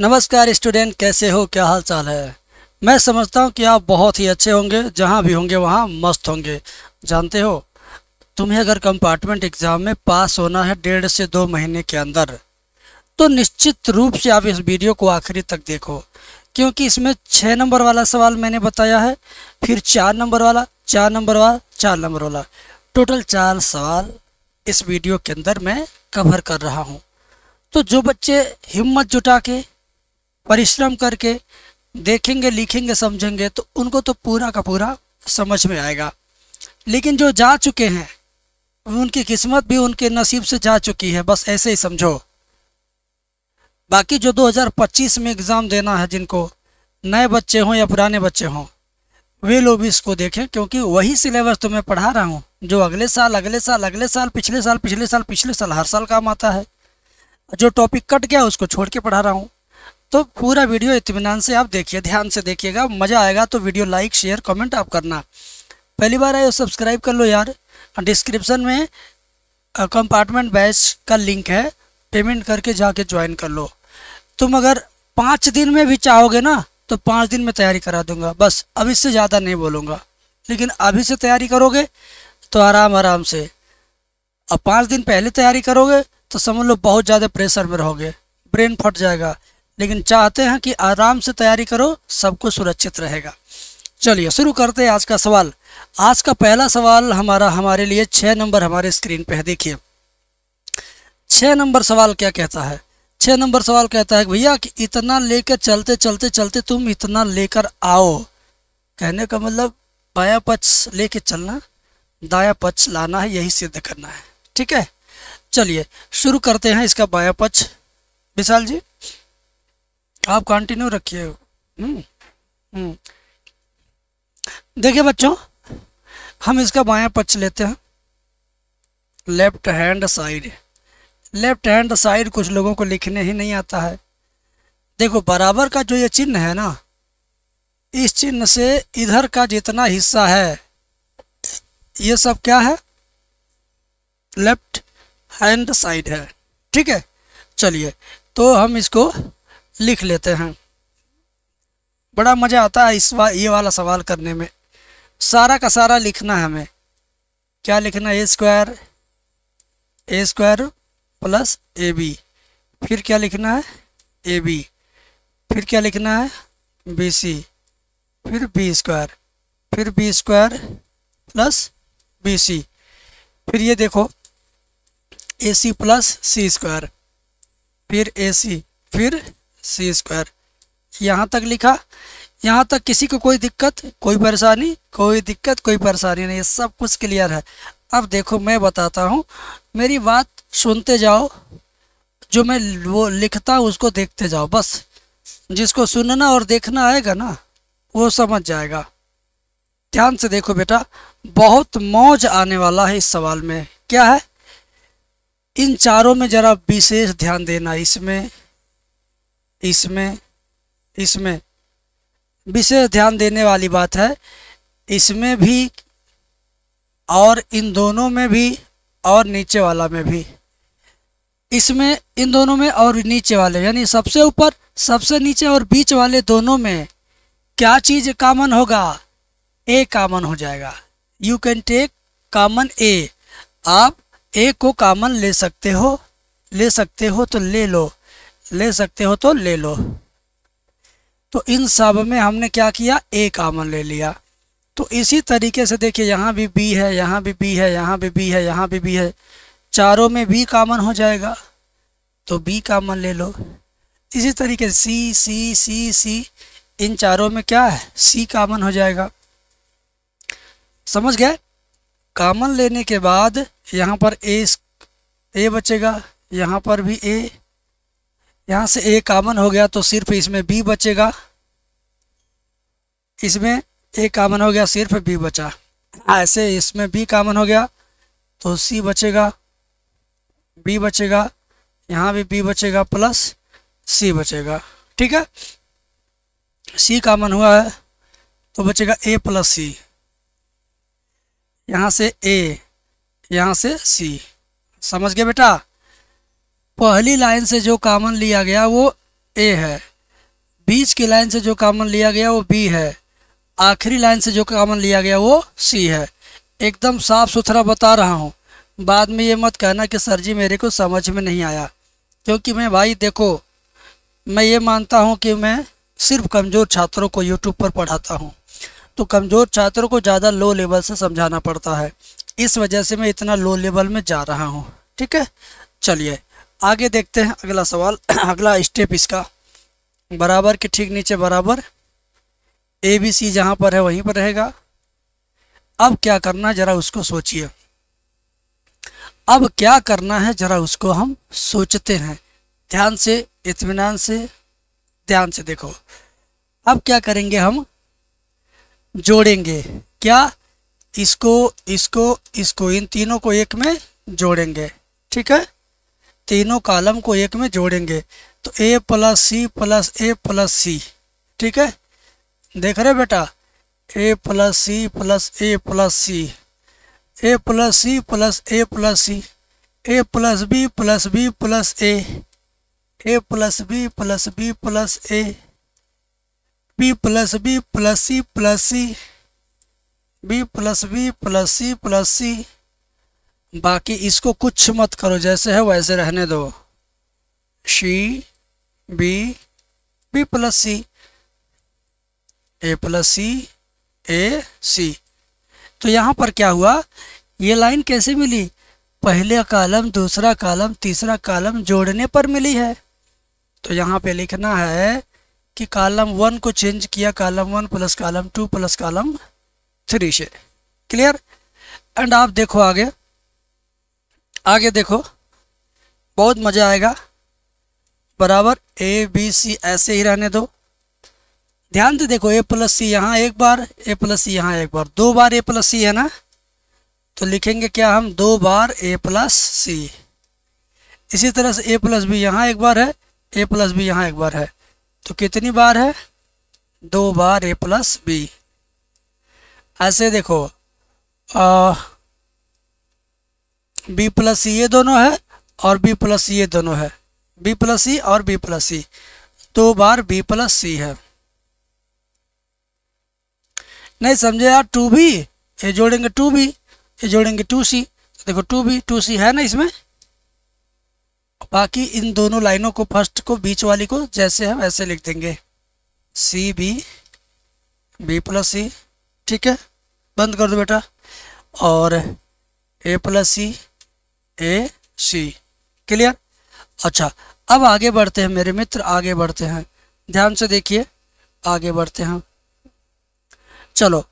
नमस्कार स्टूडेंट कैसे हो क्या हाल चाल है मैं समझता हूँ कि आप बहुत ही अच्छे होंगे जहाँ भी होंगे वहाँ मस्त होंगे जानते हो तुम्हें अगर कंपार्टमेंट एग्ज़ाम में पास होना है डेढ़ से दो महीने के अंदर तो निश्चित रूप से आप इस वीडियो को आखिरी तक देखो क्योंकि इसमें छः नंबर वाला सवाल मैंने बताया है फिर चार नंबर वाला चार नंबर वाला चार नंबर वाला टोटल चार सवाल इस वीडियो के अंदर मैं कवर कर रहा हूँ तो जो बच्चे हिम्मत जुटा के परिश्रम करके देखेंगे लिखेंगे समझेंगे तो उनको तो पूरा का पूरा समझ में आएगा लेकिन जो जा चुके हैं उनकी किस्मत भी उनके नसीब से जा चुकी है बस ऐसे ही समझो बाकी जो 2025 में एग्ज़ाम देना है जिनको नए बच्चे हों या पुराने बच्चे हों वे लोग भी इसको देखें क्योंकि वही सिलेबस तो मैं पढ़ा रहा हूँ जो अगले साल अगले साल अगले साल पिछले साल पिछले साल पिछले साल हर साल काम आता है जो टॉपिक कट गया उसको छोड़ के पढ़ा रहा हूँ तो पूरा वीडियो इतमान से आप देखिए ध्यान से देखिएगा मज़ा आएगा तो वीडियो लाइक शेयर कमेंट आप करना पहली बार आए सब्सक्राइब कर लो यार डिस्क्रिप्शन में कंपार्टमेंट बैच का लिंक है पेमेंट करके जाके ज्वाइन कर लो तुम अगर पाँच दिन में भी चाहोगे ना तो पाँच दिन में तैयारी करा दूंगा बस अभी इससे ज़्यादा नहीं बोलूँगा लेकिन अभी से तैयारी करोगे तो आराम आराम से और पाँच दिन पहले तैयारी करोगे तो समझ लो बहुत ज़्यादा प्रेशर में रहोगे ब्रेन फट जाएगा लेकिन चाहते हैं कि आराम से तैयारी करो सबको सुरक्षित रहेगा चलिए शुरू करते हैं आज का सवाल आज का पहला सवाल हमारा हमारे लिए छः नंबर हमारे स्क्रीन पर है देखिए छः नंबर सवाल क्या कहता है छः नंबर सवाल कहता है भैया कि इतना लेकर चलते चलते चलते तुम इतना लेकर आओ कहने का मतलब बाया पक्ष ले चलना दाया पक्ष लाना है यही सिद्ध करना है ठीक है चलिए शुरू करते हैं इसका बाया पक्ष विशाल जी आप कंटिन्यू रखिए हम्म, हम्म। देखिए बच्चों हम इसका बायां पक्ष लेते हैं left hand side left hand side कुछ लोगों को लिखने ही नहीं आता है देखो बराबर का जो ये चिन्ह है ना इस चिन्ह से इधर का जितना हिस्सा है ये सब क्या है लेफ्ट हैंड साइड है ठीक है चलिए तो हम इसको लिख लेते हैं बड़ा मज़ा आता है इस वा ये वाला सवाल करने में सारा का सारा लिखना है हमें क्या लिखना है A square A square plus A B फिर क्या लिखना है ए बी फिर क्या लिखना है बी सी फिर बी स्क्वायर फिर B square plus B C फिर ये देखो ए सी प्लस सी स्क्वायर फिर ए सी फिर सी स्क्वायर यहाँ तक लिखा यहाँ तक किसी को कोई दिक्कत कोई परेशानी कोई दिक्कत कोई परेशानी नहीं सब कुछ क्लियर है अब देखो मैं बताता हूँ मेरी बात सुनते जाओ जो मैं वो लिखता हूँ उसको देखते जाओ बस जिसको सुनना और देखना आएगा ना वो समझ जाएगा ध्यान से देखो बेटा बहुत मौज आने वाला है इस सवाल में क्या है इन चारों में ज़रा विशेष ध्यान देना इसमें इसमें इसमें विशेष ध्यान देने वाली बात है इसमें भी और इन दोनों में भी और नीचे वाला में भी इसमें इन दोनों में और नीचे वाले यानी सबसे ऊपर सबसे नीचे और बीच वाले दोनों में क्या चीज़ कामन होगा ए कामन हो जाएगा you can take common A आप ए को कामन ले सकते हो ले सकते हो तो ले लो ले सकते हो तो ले लो तो इन सब में हमने क्या किया ए कामन ले लिया तो इसी तरीके से देखिए यहाँ भी बी है यहाँ भी बी है यहाँ भी बी है यहाँ भी बी है चारों में बी कामन हो जाएगा तो बी कामन ले लो इसी तरीके सी सी सी सी इन चारों में क्या है सी कामन हो जाएगा समझ गए कामन लेने के बाद यहाँ पर ए ए बचेगा यहाँ पर भी ए यहाँ से ए कामन हो गया तो सिर्फ इसमें बी बचेगा इसमें ए कामन हो गया सिर्फ बी बचा ऐसे इसमें बी कामन हो गया तो सी बचेगा बी बचेगा यहाँ भी बी बचेगा प्लस सी बचेगा ठीक है सी कामन हुआ है तो बचेगा ए प्लस सी यहाँ से ए यहाँ से सी समझ गए बेटा पहली लाइन से जो कामन लिया गया वो ए है बीच की लाइन से जो कामन लिया गया वो बी है आखिरी लाइन से जो कामन लिया गया वो सी है एकदम साफ सुथरा बता रहा हूँ बाद में ये मत कहना कि सर जी मेरे को समझ में नहीं आया क्योंकि मैं भाई देखो मैं ये मानता हूँ कि मैं सिर्फ कमज़ोर छात्रों को यूट्यूब पर पढ़ाता हूँ तो कमज़ोर छात्रों को ज़्यादा लो लेवल से समझाना पड़ता है इस वजह से मैं इतना लो लेवल में जा रहा हूँ ठीक है चलिए आगे देखते हैं अगला सवाल अगला स्टेप इसका बराबर के ठीक नीचे बराबर ए बी सी जहाँ पर है वहीं पर रहेगा अब क्या करना ज़रा उसको सोचिए अब क्या करना है ज़रा उसको हम सोचते हैं ध्यान से इतमान से ध्यान से देखो अब क्या करेंगे हम जोड़ेंगे क्या इसको इसको इसको इन तीनों को एक में जोड़ेंगे ठीक है तीनों कॉलम को एक में जोड़ेंगे तो A plus C plus A plus C ठीक है देख रहे बेटा A plus C plus A plus C A plus C plus A plus C A plus B plus B plus A A plus B plus B plus A B plus B plus C plus C B plus B plus C plus C बाकी इसको कुछ मत करो जैसे है वैसे रहने दो C B B plus C A plus C A C तो यहाँ पर क्या हुआ ये लाइन कैसे मिली पहले कालम दूसरा कालम तीसरा कालम जोड़ने पर मिली है तो यहाँ पे लिखना है कि कालम वन को चेंज किया column one plus column two plus column three से क्लियर एंड आप देखो आगे आगे देखो बहुत मज़ा आएगा बराबर ए बी सी ऐसे ही रहने दो ध्यान से देखो ए प्लस सी यहाँ एक बार ए प्लस सी यहाँ एक बार दो बार ए प्लस सी है ना तो लिखेंगे क्या हम दो बार ए प्लस सी इसी तरह से ए प्लस बी यहाँ एक बार है ए प्लस बी यहाँ एक बार है तो कितनी बार है दो बार ए प्लस बी ऐसे देखो आ, बी प्लस सी ये दोनों है और बी प्लस सी ये दोनों है बी प्लस सी और बी प्लस सी दो बार बी प्लस सी है नहीं समझे यार टू बी ये जोड़ेंगे टू बी ये जोड़ेंगे टू सी देखो टू बी टू सी है ना इसमें बाकी इन दोनों लाइनों को फर्स्ट को बीच वाली को जैसे हम ऐसे लिख देंगे C B B plus C ठीक है बंद कर दो बेटा और ए plus C A C clear अच्छा अब आगे बढ़ते हैं मेरे मित्र आगे बढ़ते हैं ध्यान से देखिए आगे बढ़ते हैं चलो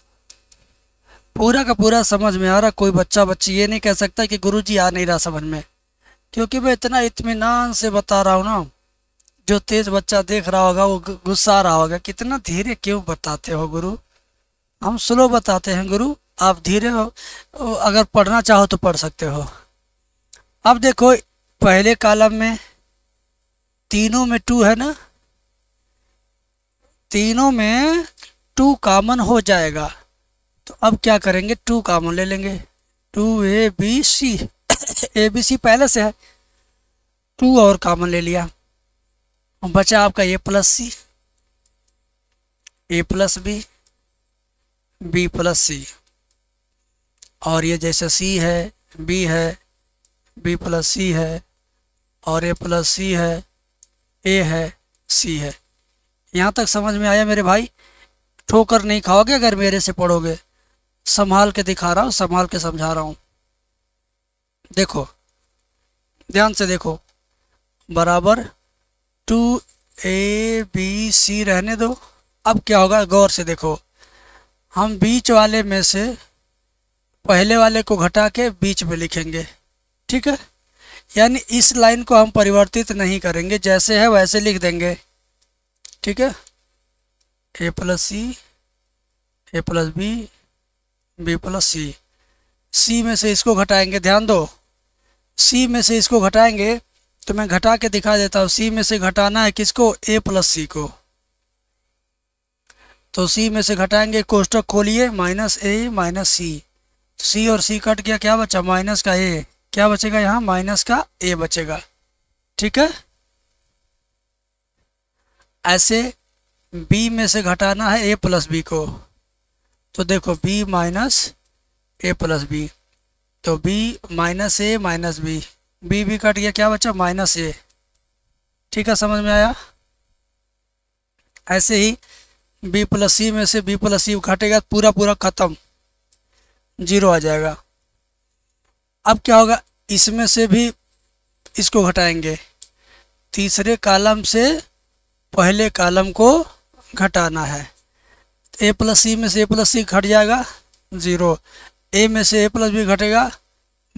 पूरा का पूरा समझ में आ रहा कोई बच्चा बच्ची ये नहीं कह सकता कि गुरुजी आ नहीं रहा समझ में क्योंकि मैं इतना इतमान से बता रहा हूँ ना जो तेज बच्चा देख रहा होगा वो गुस्सा रहा होगा कितना धीरे क्यों बताते हो गुरु हम स्लो बताते हैं गुरु आप धीरे हो अगर पढ़ना चाहो तो पढ़ सकते हो अब देखो पहले कॉलम में तीनों में टू है ना तीनों में टू कॉमन हो जाएगा तो अब क्या करेंगे टू कॉमन ले लेंगे two A B C A B C पहले से है टू और कॉमन ले लिया बचा आपका A plus C A plus B B plus C और ये जैसे सी है बी है बी प्लस सी है और ए प्लस सी है ए है सी है यहाँ तक समझ में आया मेरे भाई ठोकर नहीं खाओगे अगर मेरे से पढ़ोगे संभाल के दिखा रहा हूँ संभाल के समझा रहा हूँ देखो ध्यान से देखो बराबर टू ए बी सी रहने दो अब क्या होगा गौर से देखो हम बीच वाले में से पहले वाले को घटा के बीच में लिखेंगे ठीक है यानी इस लाइन को हम परिवर्तित नहीं करेंगे जैसे है वैसे लिख देंगे ठीक है A plus C A plus B B plus C C में से इसको घटाएंगे ध्यान दो सी में से इसको घटाएंगे तो मैं घटा के दिखा देता हूँ सी में से घटाना है किसको ए प्लस सी को तो सी में से घटाएंगे कोष्टक खोलिए माइनस ए माइनस सी सी और सी कट गया क्या बचा माइनस का ए क्या बचेगा यहाँ माइनस का ए बचेगा ठीक है ऐसे बी में से घटाना है ए प्लस बी को तो देखो B minus A plus B तो B minus A minus B B भी कट गया क्या बचा माइनस ए ठीक है समझ में आया ऐसे ही बी प्लस सी में से बी प्लस सी घटेगा पूरा पूरा ख़त्म जीरो आ जाएगा अब क्या होगा इसमें से भी इसको घटाएंगे तीसरे कालम से पहले कालम को घटाना है ए प्लस सी में से ए प्लस सी घट जाएगा ज़ीरो ए में से ए प्लस बी घटेगा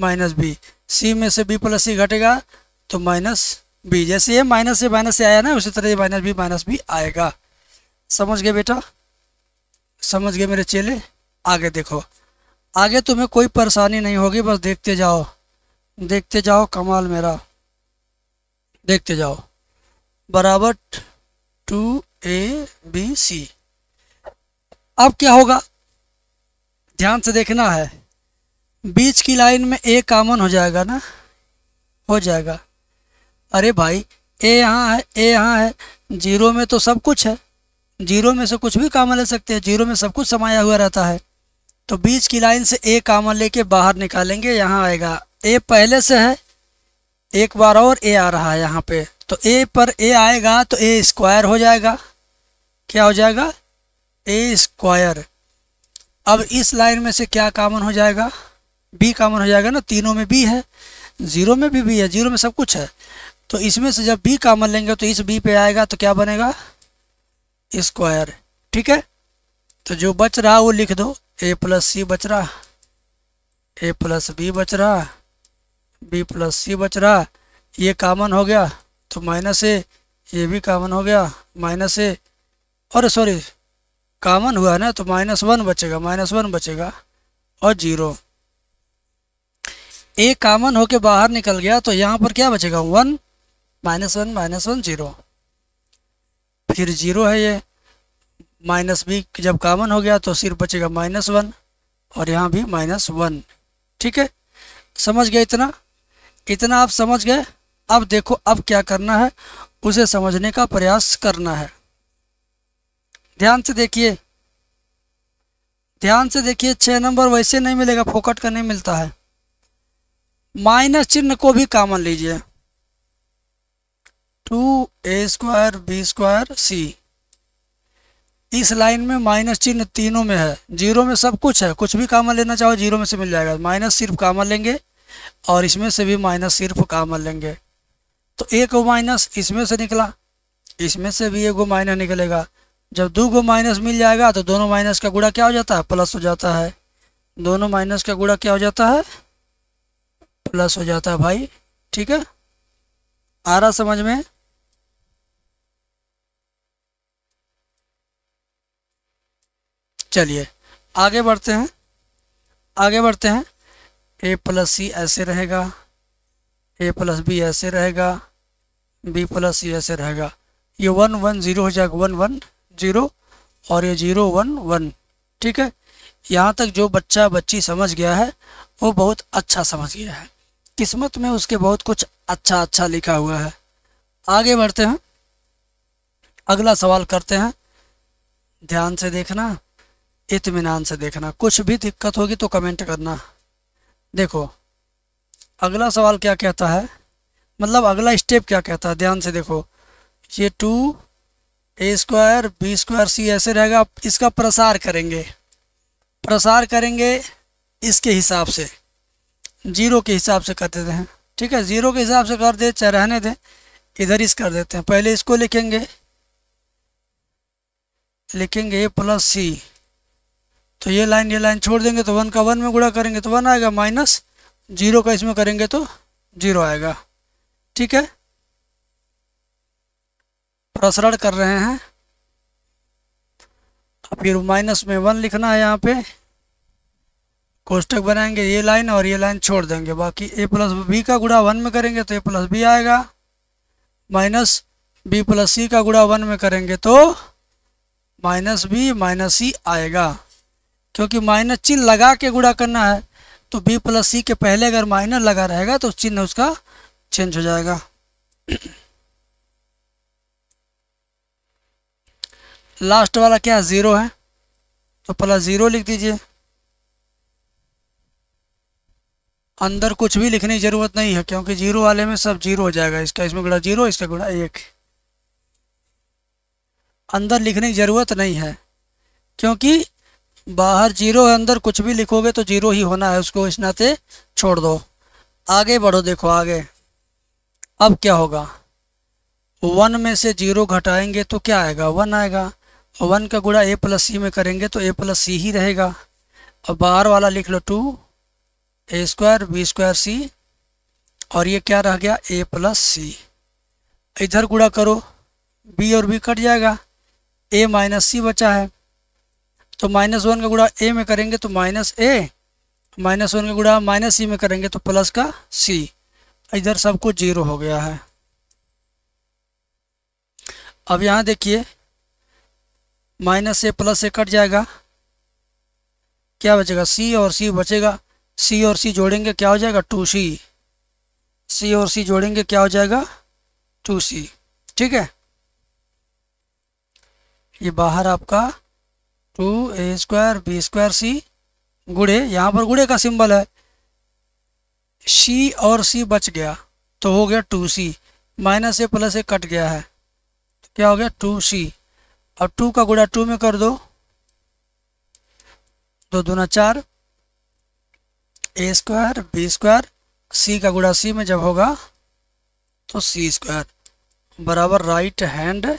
माइनस बी सी में से बी प्लस सी घटेगा तो माइनस बी जैसे ये माइनस से माइनस से आया ना उसी तरह ये माइनस बी माइनस बी आएगा समझ गए बेटा समझ गए मेरे चेले आगे देखो आगे तुम्हें कोई परेशानी नहीं होगी बस देखते जाओ देखते जाओ कमाल मेरा देखते जाओ बराबर टू ए बी सी अब क्या होगा ध्यान से देखना है बीच की लाइन में ए कामन हो जाएगा ना हो जाएगा अरे भाई ए यहाँ है ए यहाँ है जीरो में तो सब कुछ है जीरो में से कुछ भी कामन ले सकते हैं जीरो में सब कुछ समाया हुआ रहता है तो बीच की लाइन से ए कामन लेके बाहर निकालेंगे यहाँ आएगा ए पहले से है एक बार और ए आ रहा है यहाँ पे तो ए पर ए आएगा तो ए स्क्वायर हो जाएगा क्या हो जाएगा ए स्क्वायर अब इस लाइन में से क्या कामन हो जाएगा बी कामन हो जाएगा ना तीनों में बी है ज़ीरो में भी बी है ज़ीरो में सब कुछ है तो इसमें से जब बी कामन लेंगे तो इस बी पे आएगा तो क्या बनेगा स्क्वायर ठीक है तो जो बच रहा वो लिख दो ए प्लस सी बच रहा ए प्लस बी बच रहा बी प्लस सी बच रहा ये कामन हो गया तो माइनस ए ये भी कामन हो गया माइनस ए और सॉरी कामन हुआ ना तो माइनस वन बचेगा माइनस वन बचेगा और जीरो ए कामन होके बाहर निकल गया तो यहाँ पर क्या बचेगा one minus one minus one zero फिर जीरो है ये माइनस बी जब कामन हो गया तो सिर्फ बचेगा माइनस वन और यहाँ भी माइनस वन ठीक है समझ गए इतना इतना आप समझ गए अब देखो अब क्या करना है उसे समझने का प्रयास करना है ध्यान से देखिए ध्यान से देखिए छः नंबर वैसे नहीं मिलेगा फोकट का नहीं मिलता है माइनस चिन्ह को भी कामन लीजिए two A square B square C इस लाइन में माइनस चिन्ह तीनों में है जीरो में सब कुछ है कुछ भी कामन लेना चाहो जीरो में से मिल जाएगा माइनस सिर्फ कामन लेंगे और इसमें से भी माइनस सिर्फ कामन लेंगे तो एक गो माइनस इसमें से निकला इसमें से भी एक गो माइनस निकलेगा जब दो गो माइनस मिल जाएगा तो दोनों माइनस का गुड़ा क्या हो जाता है प्लस हो जाता है दोनों माइनस का गुड़ा क्या हो जाता है प्लस हो जाता है भाई ठीक है आ रहा समझ में चलिए आगे बढ़ते हैं आगे बढ़ते हैं ए प्लस सी ऐसे रहेगा ए प्लस बी ऐसे रहेगा बी प्लस सी ऐसे रहेगा ये वन वन ज़ीरो हो जाएगा वन वन ज़ीरो और ये ज़ीरो वन वन ठीक है यहाँ तक जो बच्चा बच्ची समझ गया है वो बहुत अच्छा समझ गया है किस्मत में उसके बहुत कुछ अच्छा अच्छा लिखा हुआ है आगे बढ़ते हैं अगला सवाल करते हैं ध्यान से देखना इतमान से देखना कुछ भी दिक्कत होगी तो कमेंट करना देखो अगला सवाल क्या कहता है मतलब अगला स्टेप क्या कहता है ध्यान से देखो ये two A square B square C ऐसे रहेगा इसका प्रसार करेंगे प्रसार करेंगे इसके हिसाब से जीरो के हिसाब से कर देते हैं ठीक है जीरो के हिसाब से कर दे चाहे रहने दें इधर इस कर देते हैं पहले इसको लिखेंगे लिखेंगे ए प्लस सी तो ये लाइन ये लाइन छोड़ देंगे तो वन का वन में गुड़ा करेंगे तो वन आएगा माइनस जीरो का इसमें करेंगे तो जीरो आएगा ठीक है प्रसरण कर रहे हैं फिर माइनस में वन लिखना है यहाँ पे कोष्टक बनाएंगे ये लाइन और ये लाइन छोड़ देंगे बाकी ए प्लस बी का गुड़ा वन में करेंगे तो ए प्लस बी आएगा माइनस बी प्लस सी का गुड़ा वन में करेंगे तो माइनस बी माइनस सी आएगा क्योंकि माइनस चिन्ह लगा के गुड़ा करना है तो बी प्लस सी के पहले अगर माइनस लगा रहेगा तो चिन्ह उसका चेंज हो जाएगा लास्ट वाला क्या ज़ीरो है तो प्लस ज़ीरो लिख दीजिए अंदर कुछ भी लिखने की ज़रूरत नहीं है क्योंकि जीरो वाले में सब जीरो हो जाएगा इसका इसमें गुड़ा जीरो इसका गुड़ा एक अंदर लिखने की ज़रूरत नहीं है क्योंकि बाहर जीरो है अंदर कुछ भी लिखोगे तो जीरो ही होना है उसको इस नाते छोड़ दो आगे बढ़ो देखो आगे अब क्या होगा वन में से जीरो घटाएंगे तो क्या आएगा वन आएगा वन का गुड़ा ए प्लस सी में करेंगे तो ए प्लस सी ही रहेगा और बाहर वाला लिख लो two A square B square C और ये क्या रह गया ए प्लस सी इधर गुड़ा करो बी और बी कट जाएगा ए माइनस सी बचा है तो माइनस वन का गुड़ा ए में करेंगे तो माइनस ए माइनस वन का गुड़ा माइनस सी में करेंगे तो प्लस का सी इधर सब कुछ जीरो हो गया है अब यहाँ देखिए minus A plus A cut जाएगा क्या बचेगा सी और सी बचेगा सी और सी जोड़ेंगे क्या हो जाएगा टू सी सी और सी जोड़ेंगे क्या हो जाएगा टू सी ठीक है ये बाहर आपका two A square B square C गुड़े यहाँ पर गुड़े का सिंबल है सी और सी बच गया तो हो गया two C minus A plus A cut गया है तो क्या हो गया टू सी और टू का गुड़ा टू में कर दो दो दूना चार A square B square C का गुड़ा सी में जब होगा तो सी स्क्वायर बराबर राइट हैंड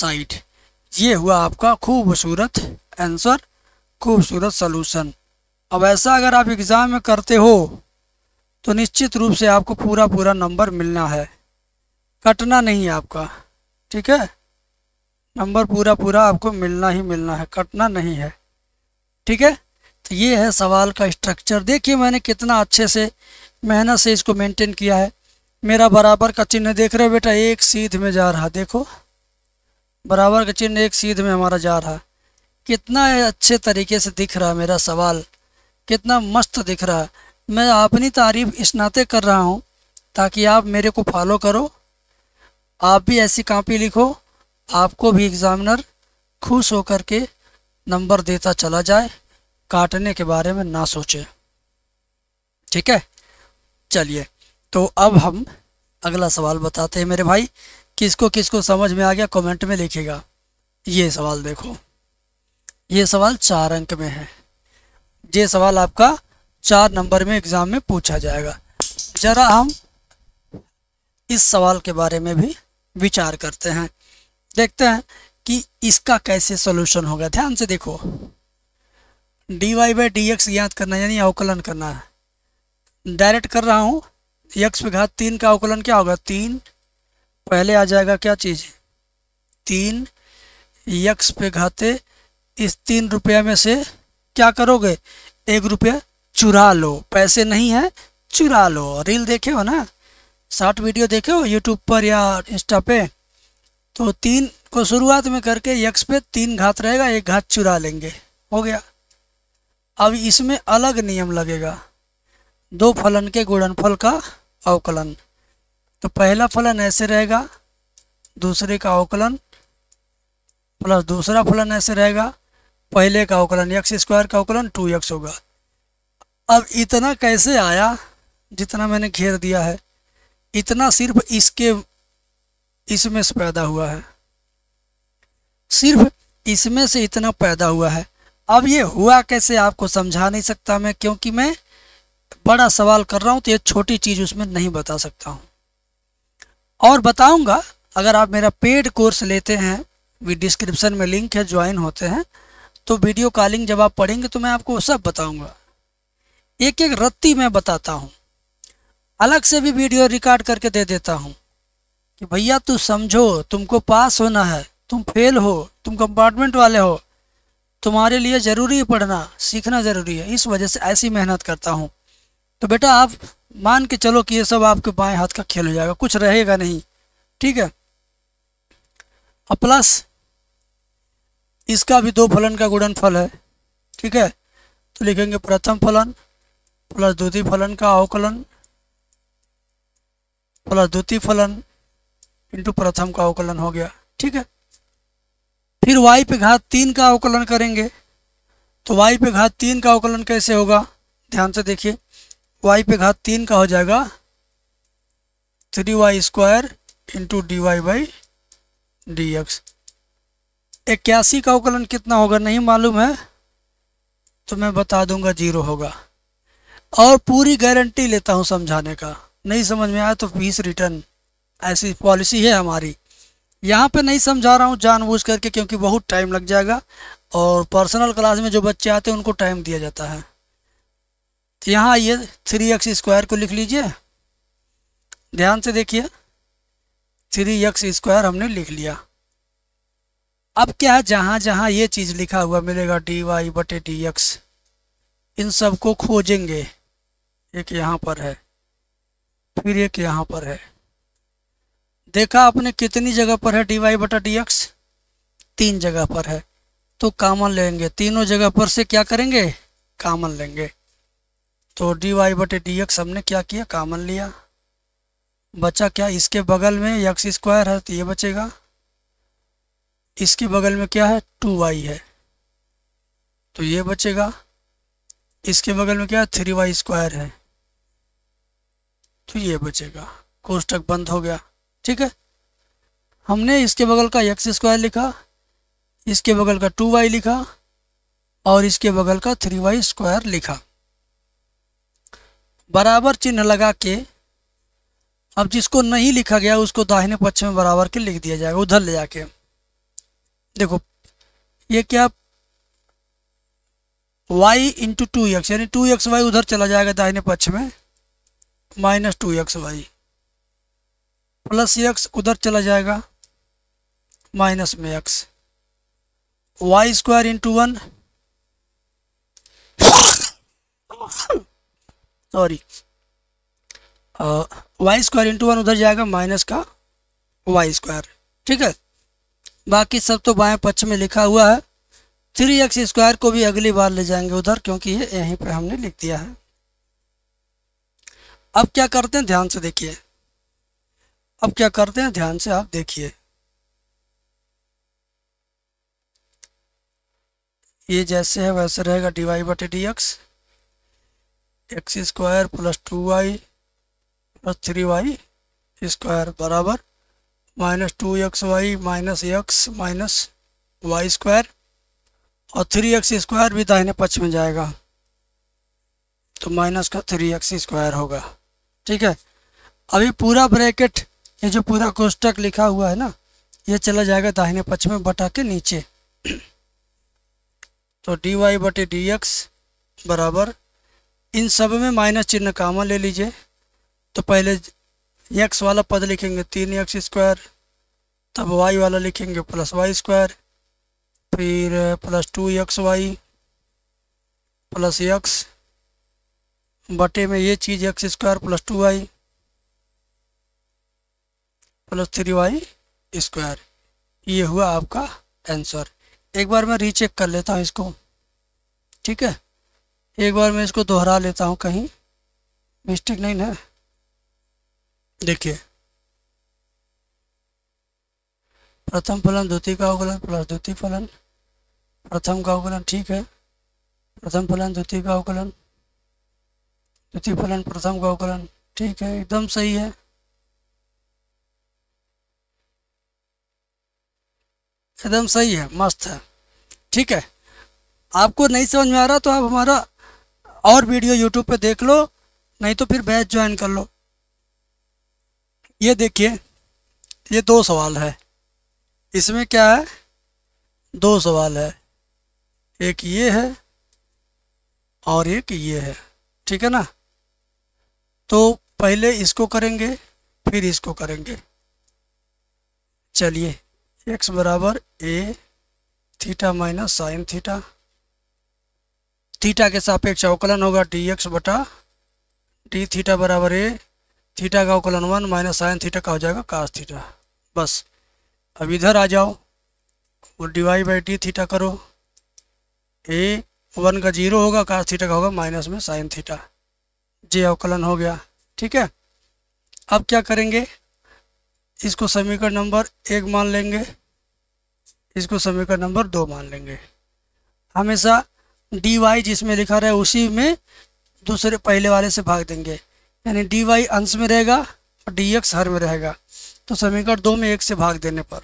साइड ये हुआ आपका खूबसूरत आंसर खूबसूरत सलूशन अब ऐसा अगर आप एग्ज़ाम में करते हो तो निश्चित रूप से आपको पूरा पूरा नंबर मिलना है कटना नहीं आपका ठीक है नंबर पूरा पूरा आपको मिलना ही मिलना है कटना नहीं है ठीक है तो ये है सवाल का स्ट्रक्चर देखिए मैंने कितना अच्छे से मेहनत से इसको मेंटेन किया है मेरा बराबर का चिन्ह देख रहे हो बेटा एक सीध में जा रहा देखो बराबर का चिन्ह एक सीध में हमारा जा रहा कितना अच्छे तरीके से दिख रहा है मेरा सवाल कितना मस्त दिख रहा है मैं अपनी तारीफ इस नाते कर रहा हूँ ताकि आप मेरे को फॉलो करो आप भी ऐसी कापी लिखो आपको भी एग्ज़ामिनर खुश होकर के नंबर देता चला जाए काटने के बारे में ना सोचे ठीक है चलिए तो अब हम अगला सवाल बताते हैं मेरे भाई किसको किसको समझ में आ गया कमेंट में लिखेगा ये सवाल देखो ये सवाल चार अंक में है ये सवाल आपका चार नंबर में एग्ज़ाम में पूछा जाएगा ज़रा हम इस सवाल के बारे में भी विचार करते हैं देखते हैं कि इसका कैसे सोल्यूशन होगा ध्यान से देखो D Y by D X ज्ञात करना यानी अवकलन करना है डायरेक्ट कर रहा हूँ यक्स पे घात तीन का अवकलन क्या होगा तीन पहले आ जाएगा क्या चीज़ तीन यक्स पे घाते इस तीन रुपया में से क्या करोगे एक रुपया चुरा लो पैसे नहीं है चुरा लो रील देखे हो ना शॉर्ट वीडियो देखे हो यूट्यूब पर या इंस्टा पे तो तीन को शुरुआत में करके यक्स पे तीन घात रहेगा एक घात चुरा लेंगे हो गया अब इसमें अलग नियम लगेगा दो फलन के गुणनफल का अवकलन तो पहला फलन ऐसे रहेगा दूसरे का अवकलन प्लस दूसरा फलन ऐसे रहेगा पहले का अवकलन एक्स स्क्वायर का अवकलन टू एक्स होगा अब इतना कैसे आया जितना मैंने घेर दिया है इतना सिर्फ इसके इसमें से पैदा हुआ है सिर्फ इसमें से इतना पैदा हुआ है अब ये हुआ कैसे आपको समझा नहीं सकता मैं क्योंकि मैं बड़ा सवाल कर रहा हूँ तो ये छोटी चीज़ उसमें नहीं बता सकता हूँ और बताऊंगा अगर आप मेरा पेड कोर्स लेते हैं डिस्क्रिप्शन में लिंक है ज्वाइन होते हैं तो वीडियो कॉलिंग जब आप पढ़ेंगे तो मैं आपको सब बताऊंगा एक एक रत्ती मैं बताता हूँ अलग से भी वीडियो रिकॉर्ड करके दे देता हूँ कि भैया तू समझो तुमको पास होना है तुम फेल हो तुम कंपार्टमेंट वाले हो तुम्हारे लिए ज़रूरी पढ़ना सीखना ज़रूरी है इस वजह से ऐसी मेहनत करता हूँ तो बेटा आप मान के चलो कि ये सब आपके बाएं हाथ का खेल हो जाएगा कुछ रहेगा नहीं ठीक है और प्लस इसका भी दो फलन का फल है ठीक है तो लिखेंगे प्रथम फलन प्लस द्वितीय फलन का अवकलन प्लस द्वितीय फलन इंटू प्रथम का अवकलन हो गया ठीक है फिर वाई पे घात तीन का अवकलन करेंगे तो वाई पे घात तीन का अवकलन कैसे होगा ध्यान से देखिए वाई पे घात तीन का हो जाएगा three Y square into D Y by D X इक्यासी का अवकलन कितना होगा नहीं मालूम है तो मैं बता दूंगा जीरो होगा और पूरी गारंटी लेता हूँ समझाने का नहीं समझ में आया तो फीस रिटर्न ऐसी पॉलिसी है हमारी यहाँ पे नहीं समझा रहा हूँ जानबूझ करके क्योंकि बहुत टाइम लग जाएगा और पर्सनल क्लास में जो बच्चे आते हैं उनको टाइम दिया जाता है तो यहाँ आइए थ्री एक्स स्क्वायर को लिख लीजिए ध्यान से देखिए थ्री एक्स स्क्वायर हमने लिख लिया अब क्या है जहाँ जहाँ ये चीज़ लिखा हुआ मिलेगा डी वाई बटे डी एक्स इन सबको खोजेंगे एक यहाँ पर है फिर एक यहाँ पर है देखा आपने कितनी जगह पर है डी वाई बटा डी एक्स तीन जगह पर है तो कामन लेंगे तीनों जगह पर से क्या करेंगे कामन लेंगे तो डी वाई बटे डी एक्स हमने क्या किया कामन लिया बचा क्या इसके बगल में एक्स स्क्वायर है तो ये बचेगा इसके बगल में क्या है टू वाई है तो ये बचेगा इसके बगल में क्या है थ्री वाई स्क्वायर है तो ये बचेगा कोष्टक बंद हो गया ठीक है हमने इसके बगल का एक्स स्क्वायर लिखा इसके बगल का टू वाई लिखा और इसके बगल का थ्री वाई स्क्वायर लिखा बराबर चिन्ह लगा के अब जिसको नहीं लिखा गया उसको दाहिने पक्ष में बराबर के लिख दिया जाएगा उधर ले जाके देखो ये क्या y इंटू टू एक्स यानी टू एक्स वाई उधर चला जाएगा दाहिने पक्ष में minus two X Y plus X उधर चला जाएगा माइनस में X Y square into one sorry Y square into one उधर जाएगा माइनस का वाई स्क्वायर ठीक है बाकी सब तो बाएं पक्ष में लिखा हुआ है थ्री एक्स स्क्वायर को भी अगली बार ले जाएंगे उधर क्योंकि ये यहीं पर हमने लिख दिया है अब क्या करते हैं ध्यान से देखिए अब क्या करते हैं ध्यान से आप देखिए ये जैसे है वैसे रहेगा डी वाई बटे D X X square plus two Y plus three Y square बराबर minus two X Y minus X minus Y square और थ्री एक्स स्क्वायर भी दाहिने पक्ष में जाएगा तो माइनस का थ्री एक्स स्क्वायर होगा ठीक है अभी पूरा ब्रैकेट ये जो पूरा कोष्टक लिखा हुआ है ना ये चला जाएगा दाहिने पक्ष में बटा के नीचे तो डी वाई बटे डी एक्स बराबर इन सब में माइनस चिन्ह कामन ले लीजिए तो पहले एक्स वाला पद लिखेंगे तीन एक्स स्क्वायर तब वाई वाला लिखेंगे प्लस वाई स्क्वायर फिर plus two X Y plus X बटे में ये चीज़ X square plus two Y plus three Y square ये हुआ आपका आंसर एक बार मैं रीचेक कर लेता हूँ इसको ठीक है एक बार मैं इसको दोहरा लेता हूँ कहीं मिस्टेक नहीं है देखिए प्रथम फलन द्वितीय का अवकलन प्लस द्वितीय फलन प्रथम का अवकलन ठीक है प्रथम फलन द्वितीय का अवकलन द्वितीय फलन प्रथम का अवकलन ठीक है एकदम सही है एकदम सही है मस्त है ठीक है आपको नहीं समझ में आ रहा तो आप हमारा और वीडियो यूट्यूब पे देख लो नहीं तो फिर बैच ज्वाइन कर लो ये देखिए ये दो सवाल है इसमें क्या है दो सवाल है एक ये है और एक ये है ठीक है ना तो पहले इसको करेंगे फिर इसको करेंगे चलिए एक्स बराबर A theta minus sine theta theta के सापेक्ष अवकलन होगा डी एक्स बटा डी थीटा बराबर ए थीटा का अवकलन वन माइनस साइन थीटा का हो जाएगा कास थीटा बस अब इधर आ जाओ और डिवाइड बाई डी थीटा करो ए वन का जीरो होगा कास थीटा का होगा माइनस में साइन थीटा जे अवकलन हो गया ठीक है अब क्या करेंगे इसको समीकरण नंबर एक मान लेंगे इसको समीकरण नंबर दो मान लेंगे हमेशा डी वाई जिसमें लिखा रहे उसी में दूसरे पहले वाले से भाग देंगे यानी डी वाई अंश में रहेगा और डी एक्स हर में रहेगा तो समीकरण दो में एक से भाग देने पर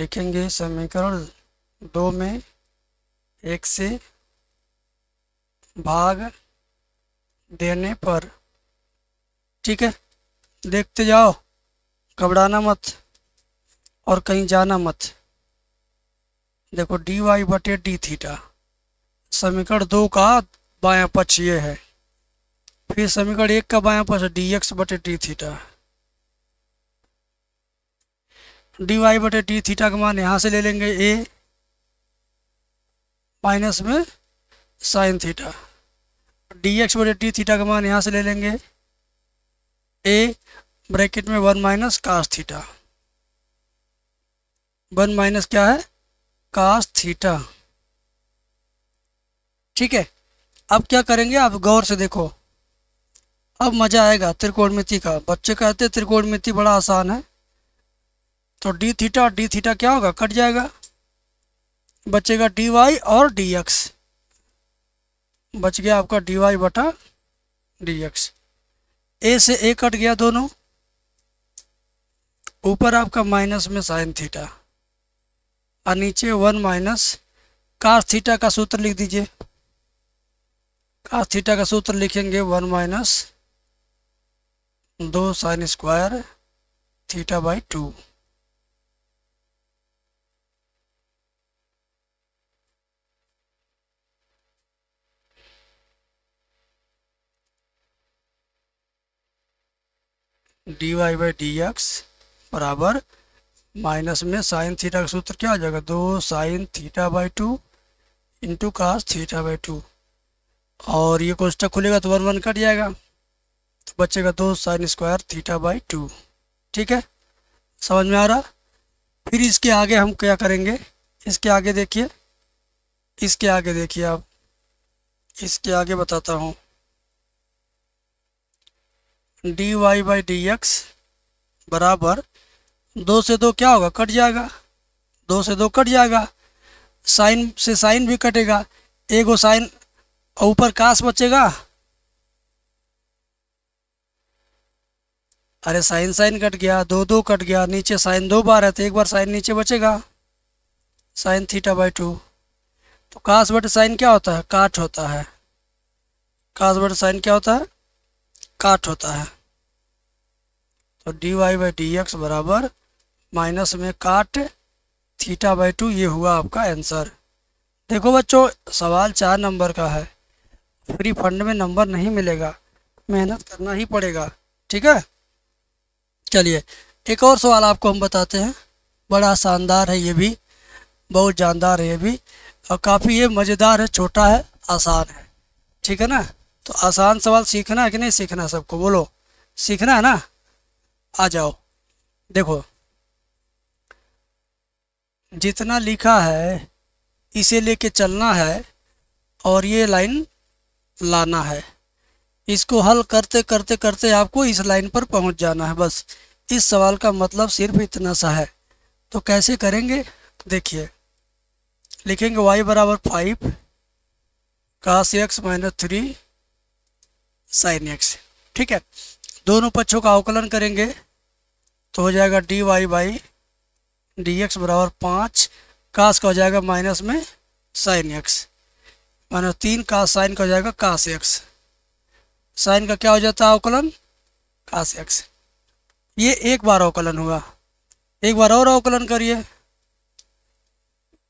लिखेंगे समीकरण दो में एक से भाग देने पर ठीक है देखते जाओ घबराना मत और कहीं जाना मत देखो डी वाई बटे डी थीटा समीकरण दो का बायां पक्ष ये है फिर समीकरण एक का बायां पक्ष डी एक्स बटे डी थीटा डी वाई बटे डी थीटा का मान यहाँ से ले लेंगे ए माइनस में साइन थीटा डी एक्स बटे डी थीटा का मान यहाँ से ले लेंगे ए ब्रैकेट में one minus cos theta one minus क्या है कास थीटा ठीक है अब क्या करेंगे आप गौर से देखो अब मज़ा आएगा त्रिकोणमिति का बच्चे कहते त्रिकोणमिति बड़ा आसान है तो डी थीटा डी थीटा क्या होगा कट जाएगा बचेगा डी वाई और डी एक्स बच गया आपका डी वाई बटा डी एक्स ए से ए कट गया दोनों ऊपर आपका माइनस में साइन थीटा और नीचे वन माइनस कास थीटा का सूत्र लिख दीजिए कास थीटा का सूत्र लिखेंगे वन माइनस दो sine square theta by two D Y by D X बराबर माइनस में साइन थीटा का सूत्र क्या हो जाएगा दो sine theta by two into cos theta by two और ये कोष्टक खुलेगा तो वन वन कट जाएगा तो बचेगा दो sine square theta by two ठीक है समझ में आ रहा फिर इसके आगे हम क्या करेंगे इसके आगे देखिए इसके आगे देखिए आप इसके आगे बताता हूँ D Y by D X बराबर दो से दो क्या होगा कट जाएगा दो से दो कट जाएगा साइन से साइन भी कटेगा एगो साइन और ऊपर काश बचेगा अरे साइन साइन कट गया दो दो कट गया नीचे साइन दो बार है तो एक बार साइन नीचे बचेगा साइन थीटा बाई टू तो काश बट साइन क्या होता है काट होता है काश बट साइन क्या होता है काट होता है तो D Y by D X बराबर माइनस में काट थीटा बाई टू ये हुआ आपका आंसर देखो बच्चों सवाल चार नंबर का है फ्री फंड में नंबर नहीं मिलेगा मेहनत करना ही पड़ेगा ठीक है चलिए एक और सवाल आपको हम बताते हैं बड़ा शानदार है ये भी बहुत जानदार है ये भी और काफ़ी ये मज़ेदार है छोटा है आसान है ठीक है ना तो आसान सवाल सीखना है कि नहीं सीखना सबको बोलो सीखना है ना आ जाओ देखो जितना लिखा है इसे लेके चलना है और ये लाइन लाना है इसको हल करते करते करते आपको इस लाइन पर पहुंच जाना है बस इस सवाल का मतलब सिर्फ इतना सा है तो कैसे करेंगे देखिए लिखेंगे वाई बराबर five cos X minus three sine X ठीक है दोनों पक्षों का अवकलन करेंगे तो हो जाएगा D Y by D X बराबर पाँच कास का हो जाएगा माइनस में साइन एक्स माइनस तीन कास साइन का हो जाएगा कास एक्स साइन का क्या हो जाता है अवकलन कास एक्स ये एक बार अवकलन हुआ एक बार और अवकलन करिए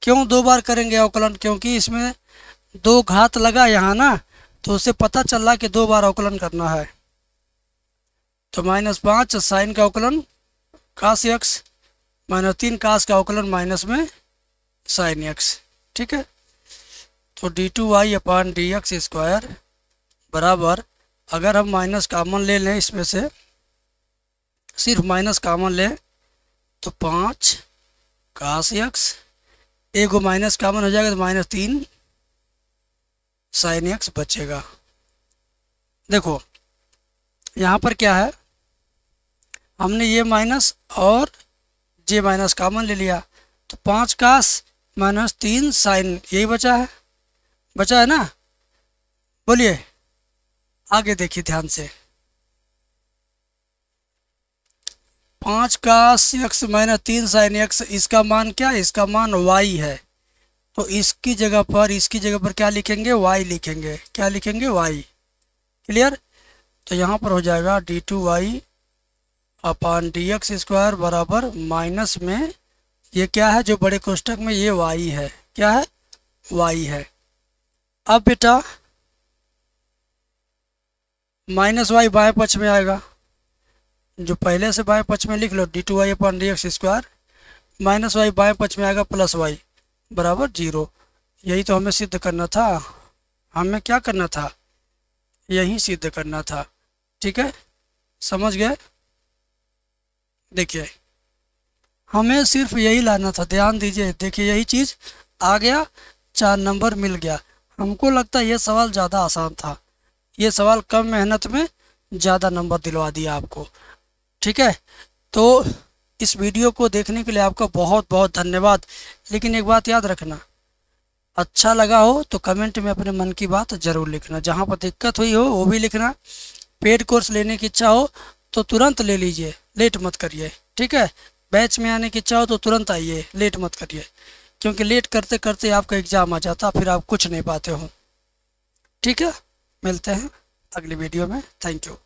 क्यों दो बार करेंगे अवकलन क्योंकि इसमें दो घात लगा यहाँ ना तो उसे पता चल रहा कि दो बार अवकलन करना है तो माइनस पाँच साइन का अवकलन कास एक्स माइनस तीन कास का अवकलन माइनस में साइन एक्स ठीक है तो D two Y upon D X square बराबर अगर हम माइनस कामन ले लें इसमें से सिर्फ माइनस कामन लें तो पाँच कास एक्स एगो माइनस कामन हो जाएगा तो माइनस तीन साइन एक्स बचेगा देखो यहाँ पर क्या है हमने ये माइनस और जे माइनस कामन ले लिया तो पाँच कास माइनस तीन साइन यही बचा है बचा है ना बोलिए आगे देखिए ध्यान से पाँच कास एक्स माइनस तीन साइन एक्स इसका मान क्या इसका मान वाई है तो इसकी जगह पर इसकी जगह पर क्या लिखेंगे वाई लिखेंगे क्या लिखेंगे वाई क्लियर तो यहाँ पर हो जाएगा D two Y upon D X square बराबर माइनस में ये क्या है जो बड़े कोष्टक में ये वाई है क्या है वाई है अब बेटा माइनस वाई बाएँ पक्ष में आएगा जो पहले से बाएँ पक्ष में लिख लो D two Y upon D X square minus Y बाएँ पक्ष में आएगा प्लस वाई बराबर जीरो यही तो हमें सिद्ध करना था हमें क्या करना था यही सिद्ध करना था ठीक है समझ गए देखिए हमें सिर्फ यही लाना था ध्यान दीजिए देखिए यही चीज़ आ गया चार नंबर मिल गया हमको लगता है ये सवाल ज़्यादा आसान था ये सवाल कम मेहनत में ज़्यादा नंबर दिलवा दिया आपको ठीक है तो इस वीडियो को देखने के लिए आपका बहुत बहुत धन्यवाद लेकिन एक बात याद रखना अच्छा लगा हो तो कमेंट में अपने मन की बात ज़रूर लिखना जहाँ पर दिक्कत हुई हो वो भी लिखना पेड कोर्स लेने की इच्छा हो तो तुरंत ले लीजिए लेट मत करिए ठीक है बैच में आने की चाहो तो तुरंत आइए लेट मत करिए क्योंकि लेट करते करते आपका एग्ज़ाम आ जाता फिर आप कुछ नहीं पाते हो ठीक है मिलते हैं अगली वीडियो में थैंक यू